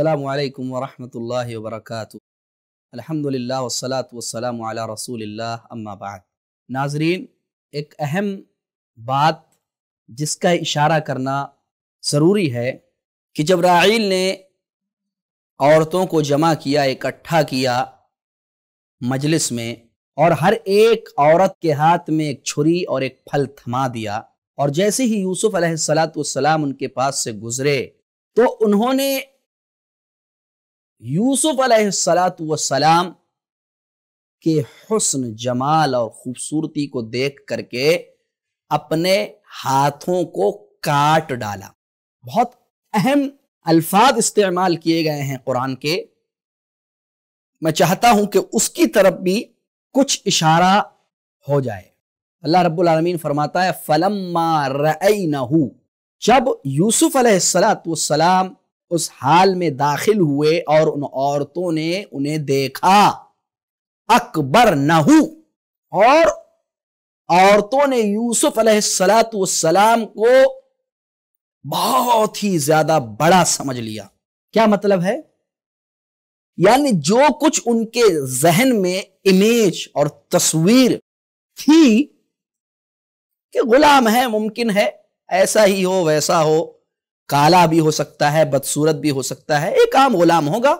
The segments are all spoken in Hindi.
असलकम वरहमल वबरक अलहमदिल्ला वसलात वसलाम रसूल अम्माबाद नाजरीन एक अहम बात जिसका इशारा करना ज़रूरी है कि जब राइल ने औरतों को जमा किया इकट्ठा किया मजलिस में और हर एक औरत के हाथ में एक छुरी और एक फल थमा दिया और जैसे ही यूसुफ सलाम उनके पास से गुजरे तो उन्होंने यूसुफ अलैहिस्सलाम के हुस्न जमाल और खूबसूरती को देख करके अपने हाथों को काट डाला बहुत अहम अल्फाज इस्तेमाल किए गए हैं कुरान के मैं चाहता हूं कि उसकी तरफ भी कुछ इशारा हो जाए अल्लाह रब्बुल फरमाता है फलम्मा रई जब यूसुफ सलाम उस हाल में दाखिल हुए और उन औरतों ने उन्हें देखा अकबर नहू और औरतों ने यूसुफ अलैहिस्सलाम को बहुत ही ज्यादा बड़ा समझ लिया क्या मतलब है यानी जो कुछ उनके जहन में इमेज और तस्वीर थी कि गुलाम है मुमकिन है ऐसा ही हो वैसा हो काला भी हो सकता है बदसूरत भी हो सकता है एक आम गुलाम होगा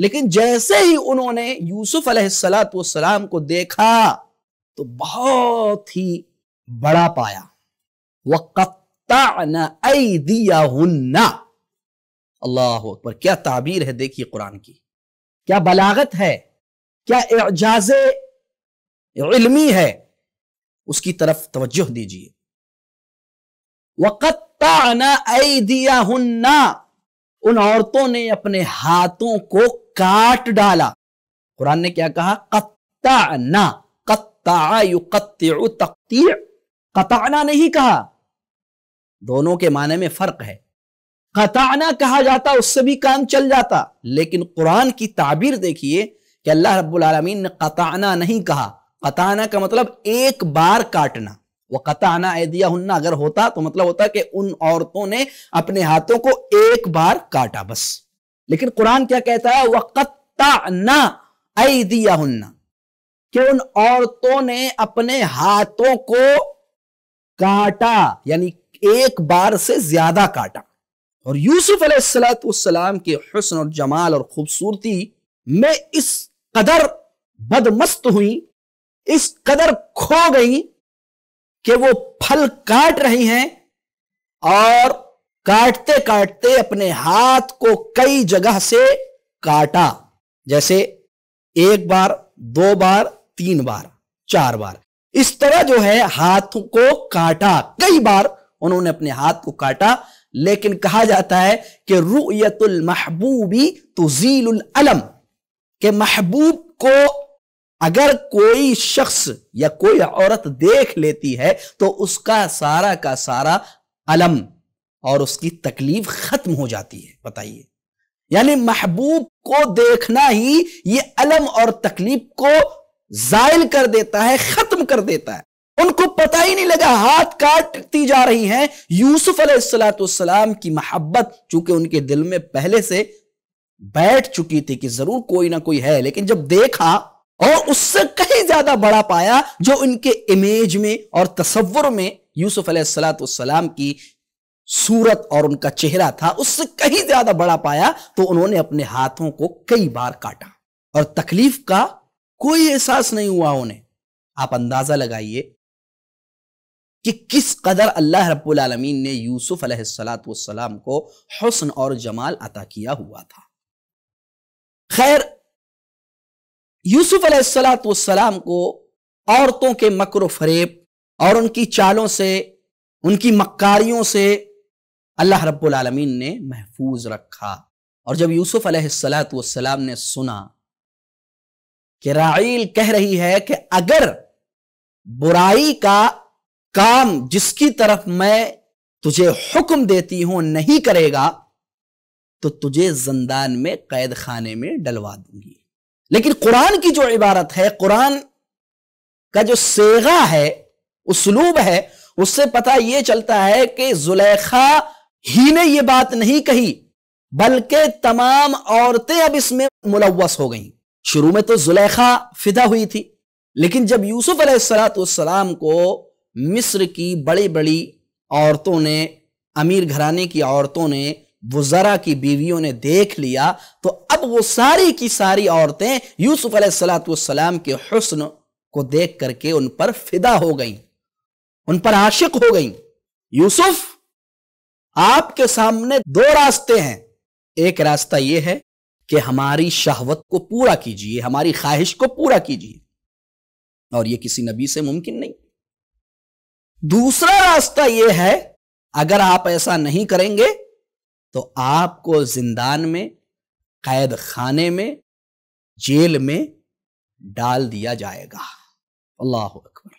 लेकिन जैसे ही उन्होंने यूसुफ सलाम को देखा तो बहुत ही बड़ा पाया वक्ता अल्लाह पर क्या ताबीर है देखिए कुरान की क्या बलागत है क्या एजाज इल्मी है उसकी तरफ तवज्जो दीजिए वक़त्ताना उन औरतों ने अपने हाथों को काट डाला कुरान ने क्या कहा कत्ता कत्ता कताना नहीं कहा दोनों के माने में फर्क है कताना कहा जाता उससे भी काम चल जाता लेकिन कुरान की ताबीर देखिए कि अल्लाह रब्बुल आलमीन ने कताना नहीं कहा कताना का मतलब एक बार काटना वकताना आना ऐदिया हन्ना अगर होता तो मतलब होता कि उन औरतों ने अपने हाथों को एक बार काटा बस लेकिन कुरान क्या कहता है वक़ता ना ऐदिया हन्ना कि उन औरतों ने अपने हाथों को काटा यानी एक बार से ज्यादा काटा और यूसुफ अलैहिस्सलाम के हसन और जमाल और खूबसूरती में इस कदर बदमस्त हुई इस कदर खो गई कि वो फल काट रही हैं और काटते काटते अपने हाथ को कई जगह से काटा जैसे एक बार दो बार तीन बार चार बार इस तरह जो है हाथ को काटा कई बार उन्होंने अपने हाथ को काटा लेकिन कहा जाता है कि रुयतुल महबूबी तुजील अलम के महबूब को अगर कोई शख्स या कोई औरत देख लेती है तो उसका सारा का सारा अलम और उसकी तकलीफ खत्म हो जाती है बताइए यानी महबूब को देखना ही ये अलम और तकलीफ को जायल कर देता है खत्म कर देता है उनको पता ही नहीं लगा हाथ काटती जा रही हैं यूसुफ अलैहिस्सलाम की मोहब्बत चूंकि उनके दिल में पहले से बैठ चुकी थी कि जरूर कोई ना कोई है लेकिन जब देखा और उससे कहीं ज्यादा बड़ा पाया जो उनके इमेज में और तस्वुर में यूसुफ सलाम की सूरत और उनका चेहरा था उससे कहीं ज्यादा बड़ा पाया तो उन्होंने अपने हाथों को कई बार काटा और तकलीफ का कोई एहसास नहीं हुआ उन्हें आप अंदाजा लगाइए कि किस कदर अल्लाह रब्बुल आलमीन ने यूसुफ सलाम को हसन और जमाल अता किया हुआ था खैर यूसुफ अलैहिस्सलाम को औरतों के मकर फरेब और उनकी चालों से उनकी मक्कारियों से अल्लाह रब्बुल आलमीन ने महफूज रखा और जब यूसुफ अलैहिस्सलाम ने सुना कि राइल कह रही है कि अगर बुराई का काम जिसकी तरफ मैं तुझे हुक्म देती हूं नहीं करेगा तो तुझे जंदान में कैद खाने में डलवा दूंगी लेकिन कुरान की जो इबारत है कुरान का जो सेगा है उसलूब है उससे पता यह चलता है कि जुलेखा ही ने यह बात नहीं कही बल्कि तमाम औरतें अब इसमें मुलवस हो गई शुरू में तो जुलेखा फिदा हुई थी लेकिन जब यूसुफ अलैहिस्सलाम को मिस्र की बड़ी बड़ी औरतों ने अमीर घराने की औरतों ने वजरा की बीवियों ने देख लिया तो अब वो सारी की सारी औरतें यूसुफ सलाम के हसन को देख करके उन पर फिदा हो गईं उन पर आशिक हो गईं यूसुफ आपके सामने दो रास्ते हैं एक रास्ता यह है कि हमारी शहवत को पूरा कीजिए हमारी ख्वाहिश को पूरा कीजिए और यह किसी नबी से मुमकिन नहीं दूसरा रास्ता यह है अगर आप ऐसा नहीं करेंगे तो आपको जिंदान में कैद खाने में जेल में डाल दिया जाएगा अल्लाह अकबर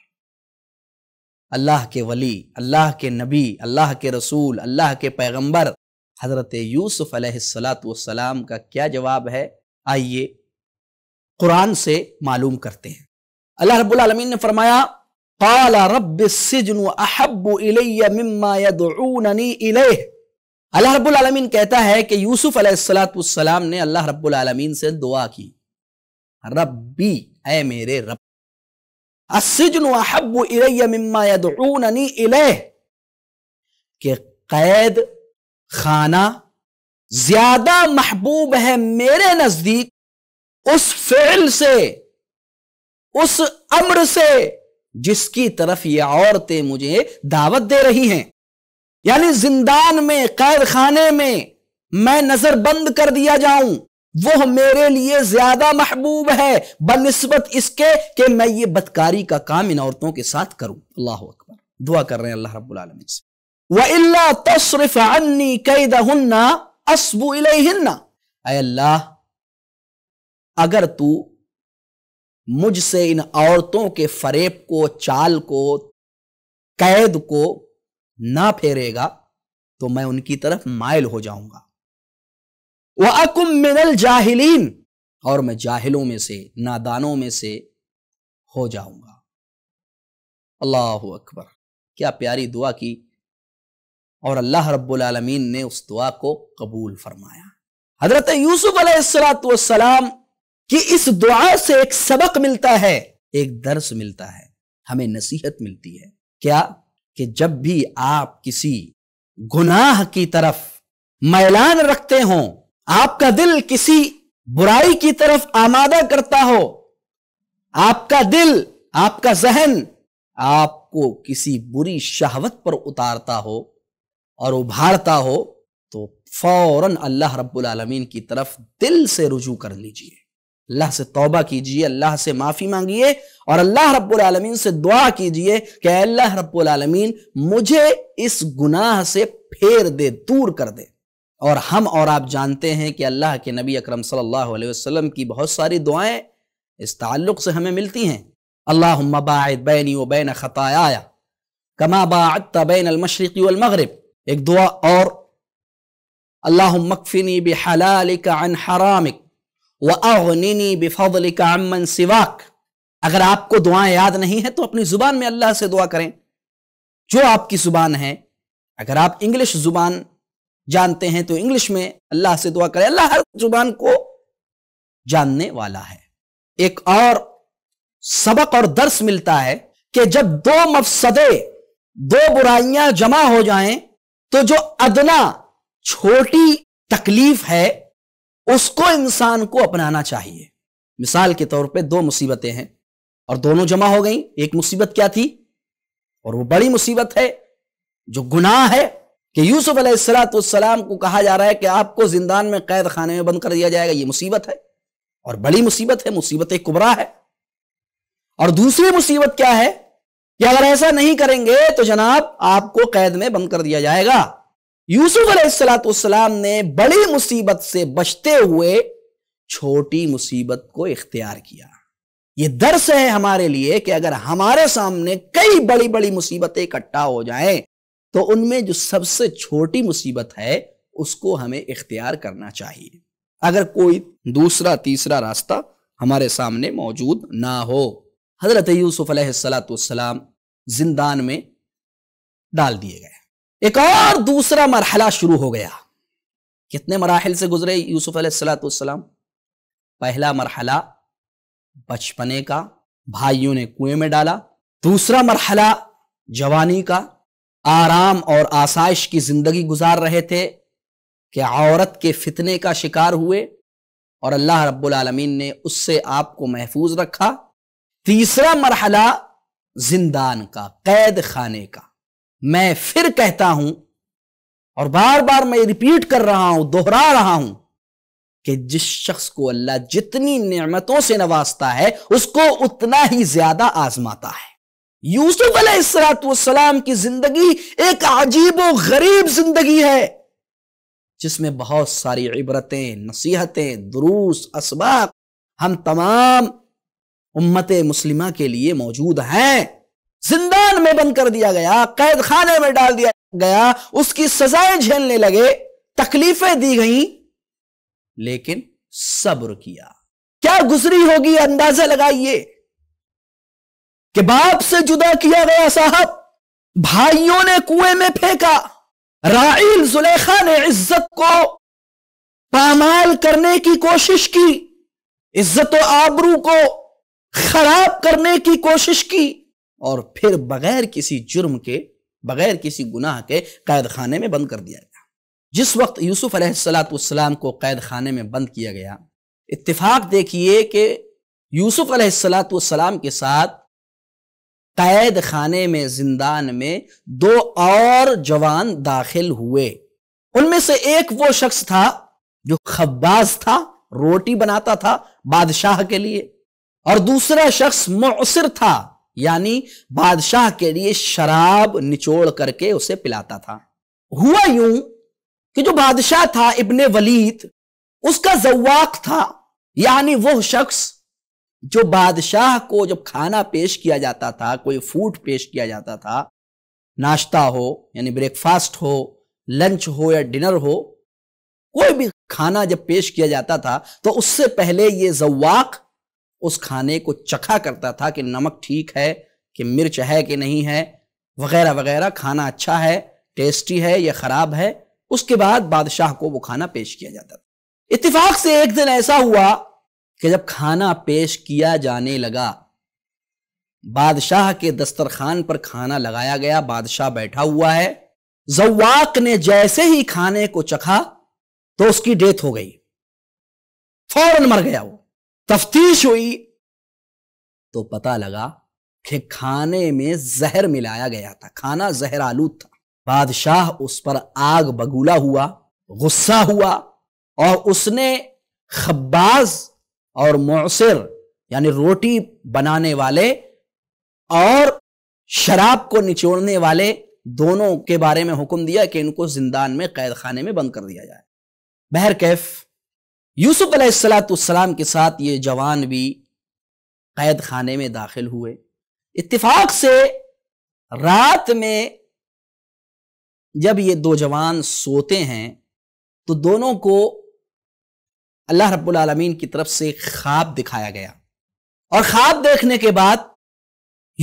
अल्लाह के वली अल्लाह के नबी अल्लाह के रसूल अल्लाह के पैगंबर हज़रत यूसुफ सलाम का क्या जवाब है आइए कुरान से मालूम करते हैं अल्लाह रब्बुल ने फरमाया قال رب السجن अहब इलेय مما يدعونني इलेह अल्लाह रब्बुल आलमीन कहता है कि यूसुफ अलैहिस्सलाम ने अल्लाह रब्बुल आलमीन से दुआ की रब्बी ए मेरे रब के कैद खाना ज्यादा महबूब है मेरे नजदीक उस फेल से उस अम्र से जिसकी तरफ ये औरतें मुझे दावत दे रही हैं यानी जिंदान में कैद खाने में मैं नजर बंद कर दिया जाऊं वह मेरे लिए ज्यादा महबूब है बनस्बत इसके कि मैं ये बदकारी का काम इन औरतों के साथ करूं अल्लाह अकबर दुआ कर रहे हैं अल्लाह रबालमीन से वल्ला तसरफ अन्नी कैद हन्ना असबू इलेहिन्ना अल्लाह अगर तू मुझसे इन औरतों के फरेब को चाल को कैद को ना फेरेगा तो मैं उनकी तरफ मायल हो जाऊंगा वह अकुम मिनल जाहिलीन और मैं जाहिलों में से नादानों में से हो जाऊंगा अल्लाह अकबर क्या प्यारी दुआ की और अल्लाह रब्बुल आलमीन ने उस दुआ को कबूल फरमाया हजरत यूसुफ सलाम की इस दुआ से एक सबक मिलता है एक दर्स मिलता है हमें नसीहत मिलती है क्या कि जब भी आप किसी गुनाह की तरफ मैलान रखते हो आपका दिल किसी बुराई की तरफ आमादा करता हो आपका दिल आपका जहन आपको किसी बुरी शहावत पर उतारता हो और उभारता हो तो फौरन अल्लाह रब्बुल आलमीन की तरफ दिल से रुजू कर लीजिए अल्लाह से तौबा कीजिए अल्लाह से माफ़ी मांगिए और अल्लाह रब्बुल आलमीन से दुआ कीजिए कि अल्लाह रब्बुल आलमीन मुझे इस गुनाह से फेर दे दूर कर दे और हम और आप जानते हैं कि अल्लाह के नबी अकरम सल्लल्लाहु अलैहि वसल्लम की बहुत सारी दुआएं इस ताल्लुक़ से हमें मिलती हैं अल्लाह बायद बैनी व बैन ख़ताया कमा बात बैन अलमशरक़ी एक दुआ और अल्लाह मकफ़िनी बहलालिक अन हरामिक सिवाक अगर आपको दुआएं याद नहीं है तो अपनी जुबान में अल्लाह से दुआ करें जो आपकी जुबान है अगर आप इंग्लिश जुबान जानते हैं तो इंग्लिश में अल्लाह से दुआ करें अल्लाह हर जुबान को जानने वाला है एक और सबक और दर्श मिलता है कि जब दो मफसदे दो बुराइयां जमा हो जाएं तो जो अदना छोटी तकलीफ है उसको इंसान को अपनाना चाहिए मिसाल के तौर पे दो मुसीबतें हैं और दोनों जमा हो गई एक मुसीबत क्या थी और वो बड़ी मुसीबत है जो गुनाह है कि यूसुफ अलैहिस्सलाम को कहा जा रहा है कि आपको जिंदान में कैद खाने में बंद कर दिया जाएगा ये मुसीबत है और बड़ी मुसीबत है मुसीबत एक कुबरा है और दूसरी मुसीबत क्या है कि अगर ऐसा नहीं करेंगे तो जनाब आपको कैद में बंद कर दिया जाएगा यूसुफ अलैहिस्सलाम ने बड़ी मुसीबत से बचते हुए छोटी मुसीबत को इख्तियार किया यह दर्श है हमारे लिए कि अगर हमारे सामने कई बड़ी बड़ी मुसीबतें इकट्ठा हो जाएं तो उनमें जो सबसे छोटी मुसीबत है उसको हमें इख्तियार करना चाहिए अगर कोई दूसरा तीसरा रास्ता हमारे सामने मौजूद ना हो हजरत यूसुफ अलैहिस्सलाम जिंदान में डाल दिए गए एक और दूसरा मरहला शुरू हो गया कितने मराहल से गुजरे यूसुफ सलाम पहला मरहला बचपने का भाइयों ने कुएं में डाला दूसरा मरहला जवानी का आराम और आसाइश की जिंदगी गुजार रहे थे कि औरत के फितने का शिकार हुए और अल्लाह रब्बुल आलमीन ने उससे आपको महफूज रखा तीसरा मरहला जिंदान का कैद खाने का मैं फिर कहता हूं और बार बार मैं रिपीट कर रहा हूं दोहरा रहा हूं कि जिस शख्स को अल्लाह जितनी नियमतों से नवाजता है उसको उतना ही ज्यादा आजमाता है यूसुफ अलैहिस्सलाम की जिंदगी एक अजीब व गरीब जिंदगी है जिसमें बहुत सारी इबरतें नसीहतें दुरूस असबाक हम तमाम उम्मत मुस्लिमा के लिए मौजूद हैं जिंदान में बंद कर दिया गया कैद खाने में डाल दिया गया उसकी सजाएं झेलने लगे तकलीफें दी गई लेकिन सब्र किया क्या गुजरी होगी अंदाजा लगाइए कि बाप से जुदा किया गया साहब भाइयों ने कुएं में फेंका राइल जुलेखा ने इज्जत को पामाल करने की कोशिश की इज्जत आबरू को खराब करने की कोशिश की और फिर बगैर किसी जुर्म के बगैर किसी गुनाह के कैद खाने में बंद कर दिया गया जिस वक्त यूसुफ अलैहिस्सलाम को कैद खाने में बंद किया गया इतफाक देखिए कि यूसुफ अलैहिस्सलाम के साथ कैद खाने में जिंदान में दो और जवान दाखिल हुए उनमें से एक वो शख्स था जो खब्बाज था रोटी बनाता था बादशाह के लिए और दूसरा शख्स मौसर था यानी बादशाह के लिए शराब निचोड़ करके उसे पिलाता था हुआ यूं कि जो बादशाह था इब्ने वलीद उसका जवाक था यानी वह शख्स जो बादशाह को जब खाना पेश किया जाता था कोई फूड पेश किया जाता था नाश्ता हो यानी ब्रेकफास्ट हो लंच हो या डिनर हो कोई भी खाना जब पेश किया जाता था तो उससे पहले ये जवाक उस खाने को चखा करता था कि नमक ठीक है कि मिर्च है कि नहीं है वगैरह वगैरह खाना अच्छा है टेस्टी है या खराब है उसके बाद बादशाह को वो खाना पेश किया जाता था इतफाक से एक दिन ऐसा हुआ कि जब खाना पेश किया जाने लगा बादशाह के दस्तरखान पर खाना लगाया गया बादशाह बैठा हुआ है जवाक ने जैसे ही खाने को चखा तो उसकी डेथ हो गई फौरन मर गया वो तफ्तीश हुई तो पता लगा कि खाने में जहर मिलाया गया था खाना जहर आलूद था बादशाह उस पर आग बगूला हुआ गुस्सा हुआ और उसने खब्बाज और मौसर यानी रोटी बनाने वाले और शराब को निचोड़ने वाले दोनों के बारे में हुक्म दिया कि इनको जिंदान में कैद खाने में बंद कर दिया जाए बहर कैफ यूसुफ अलैहिस्सलाम के साथ ये जवान भी कैद खाने में दाखिल हुए इत्तिफाक से रात में जब ये दो जवान सोते हैं तो दोनों को अल्लाह रब्बुल आलमीन की तरफ से ख्वाब दिखाया गया और ख्वाब देखने के बाद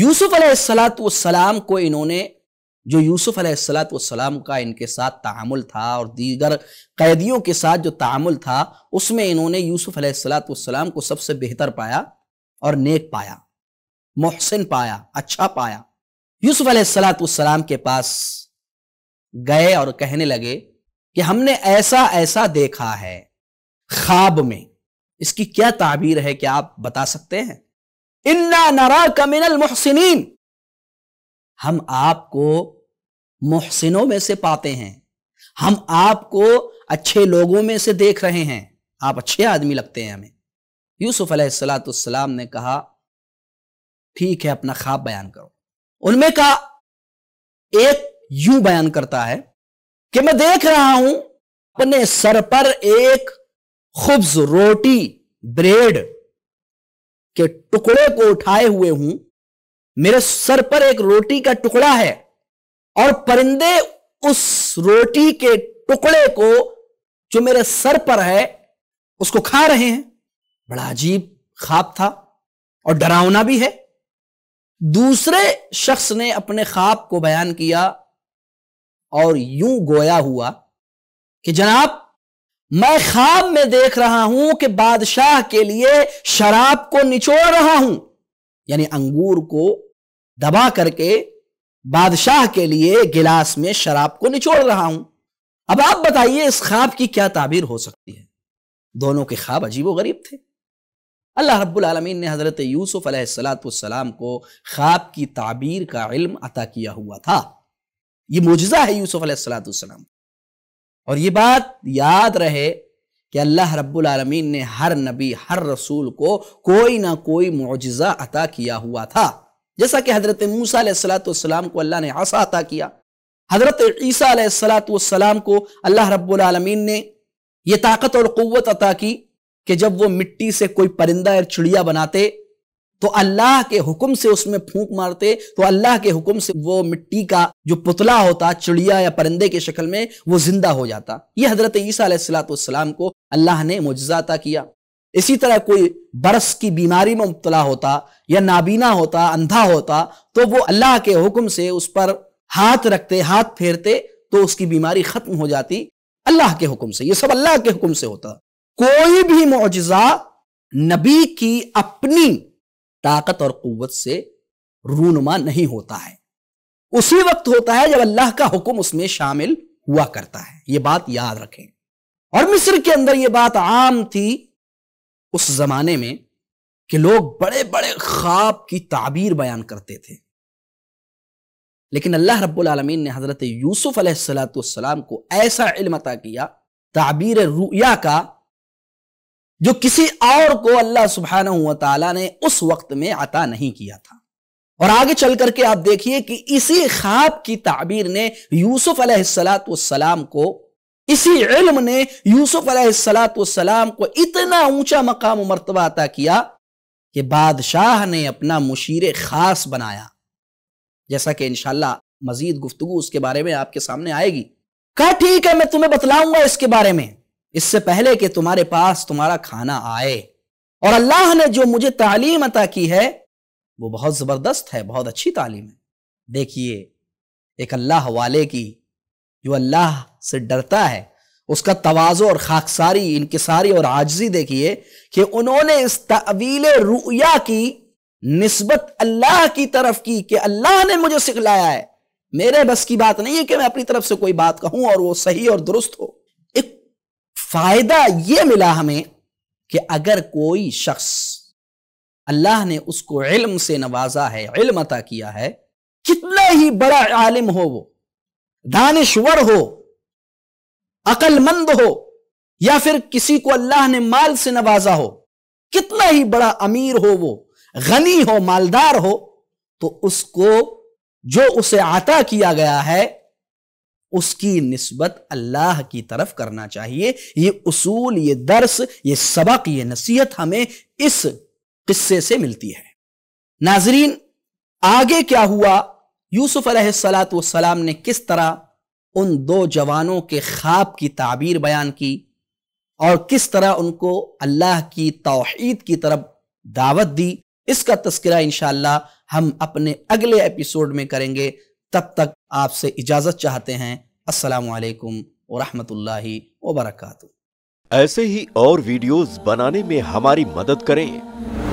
यूसुफ अलैहिस्सलाम को इन्होंने जो यूसुफ सलाम का इनके साथ तामुल था और दीगर कैदियों के साथ जो तामुल था उसमें इन्होंने यूसुफ सलाम को सबसे बेहतर पाया और नेक पाया मोहसिन पाया अच्छा पाया यूसुफ सलाम के पास गए और कहने लगे कि हमने ऐसा ऐसा देखा है ख्वाब में इसकी क्या ताबीर है क्या आप बता सकते हैं इन्ना नरा कमिनल मोहसिन हम आपको मोहसिनों में से पाते हैं हम आपको अच्छे लोगों में से देख रहे हैं आप अच्छे आदमी लगते हैं हमें यूसुफ अलैहिस्सलाम ने कहा ठीक है अपना ख्वाब बयान करो उनमें का एक यू बयान करता है कि मैं देख रहा हूं अपने सर पर एक खुब्ज रोटी ब्रेड के टुकड़े को उठाए हुए हूं मेरे सर पर एक रोटी का टुकड़ा है और परिंदे उस रोटी के टुकड़े को जो मेरे सर पर है उसको खा रहे हैं बड़ा अजीब खाब था और डरावना भी है दूसरे शख्स ने अपने ख्वाब को बयान किया और यूं गोया हुआ कि जनाब मैं ख्वाब में देख रहा हूं कि बादशाह के लिए शराब को निचोड़ रहा हूं यानी अंगूर को दबा करके बादशाह के लिए गिलास में शराब को निचोड़ रहा हूं अब आप बताइए इस ख्वाब की क्या ताबीर हो सकती है दोनों के ख्वाब अजीब गरीब थे अल्लाह रब्बुल आलमीन ने हज़रत यूसुफ सलाम को ख्वाब की ताबीर का इल्म अता किया हुआ था ये मुजजा है यूसुफ सलाम और ये बात याद रहे कि अल्लाह रब्बुल आलमीन ने हर नबी हर रसूल को कोई ना कोई मुजजा अता किया हुआ था जैसा कि हजरत मूसा सलातम को अल्लाह ने आसा अता किया हजरत ईसा को अल्लाह रबालमीन ने यह ताकत और क़वत अता की कि जब वो मिट्टी से कोई परिंदा या चिड़िया बनाते तो अल्लाह के हुक्म से उसमें फूंक मारते तो अल्लाह के हुक्म से वो मिट्टी का जो पुतला होता चिड़िया या परिंदे की शक्ल में वो जिंदा हो जाता ये हजरत ईसा सलातम को अल्लाह ने मुजाता किया इसी तरह कोई बरस की बीमारी में मुबतला होता या नाबीना होता अंधा होता तो वो अल्लाह के हुक्म से उस पर हाथ रखते हाथ फेरते तो उसकी बीमारी खत्म हो जाती अल्लाह के हुक्म से ये सब अल्लाह के हुक्म से होता कोई भी मुआजा नबी की अपनी ताकत और कुत से रूनुमा नहीं होता है उसी वक्त होता है जब अल्लाह का हुक्म उसमें शामिल हुआ करता है ये बात याद रखें और मिस्र के अंदर ये बात आम थी उस जमाने में कि लोग बड़े बड़े ख्वाब की ताबीर बयान करते थे लेकिन अल्लाह रब्बुल रबालमीन ने हज़रत यूसुफ अलैहिस्सलाम को ऐसा इल्म अता किया ताबीर रुया का जो किसी और को अल्लाह सुबहाना तला ने उस वक्त में अता नहीं किया था और आगे चल करके आप देखिए कि इसी ख्वाब की ताबीर ने यूसुफ अलैहिस्सलाम को इसी इल्म ने यूसुफ अलैहिस्सलाम को इतना ऊंचा मकाम मरतबा अता किया कि बादशाह ने अपना मुशीर खास बनाया जैसा कि इनशाला मजीद गुफ्तु उसके बारे में आपके सामने आएगी कहा ठीक है मैं तुम्हें बतलाऊंगा इसके बारे में इससे पहले कि तुम्हारे पास तुम्हारा खाना आए और अल्लाह ने जो मुझे तालीम अता की है वो बहुत जबरदस्त है बहुत अच्छी तालीम है देखिए एक अल्लाह वाले की जो अल्लाह से डरता है उसका तोज़ो और खाकसारी इनकसारी और आजजी देखिए कि उन्होंने इस तवील रुया की नस्बत अल्लाह की तरफ की कि अल्लाह ने मुझे सिखलाया है मेरे बस की बात नहीं है कि मैं अपनी तरफ से कोई बात कहूं और वो सही और दुरुस्त हो एक फायदा ये मिला हमें कि अगर कोई शख्स अल्लाह ने उसको इल्म से नवाजा है इल्म अता किया है कितना ही बड़ा आलिम हो वो दानिश्वर हो अकलमंद हो या फिर किसी को अल्लाह ने माल से नवाजा हो कितना ही बड़ा अमीर हो वो गनी हो मालदार हो तो उसको जो उसे आता किया गया है उसकी नस्बत अल्लाह की तरफ करना चाहिए ये उसूल ये दर्स ये सबक ये नसीहत हमें इस किस्से से मिलती है नाजरीन आगे क्या हुआ यूसुफ सलाम ने किस तरह उन दो जवानों के ख्वाब की ताबीर बयान की और किस तरह उनको अल्लाह की तोहद की तरफ दावत दी इसका तस्करा इनशा हम अपने अगले एपिसोड में करेंगे तब तक आपसे इजाज़त चाहते हैं असलकम वरहमतुल्लाहि वबरकू ऐसे ही और वीडियोस बनाने में हमारी मदद करें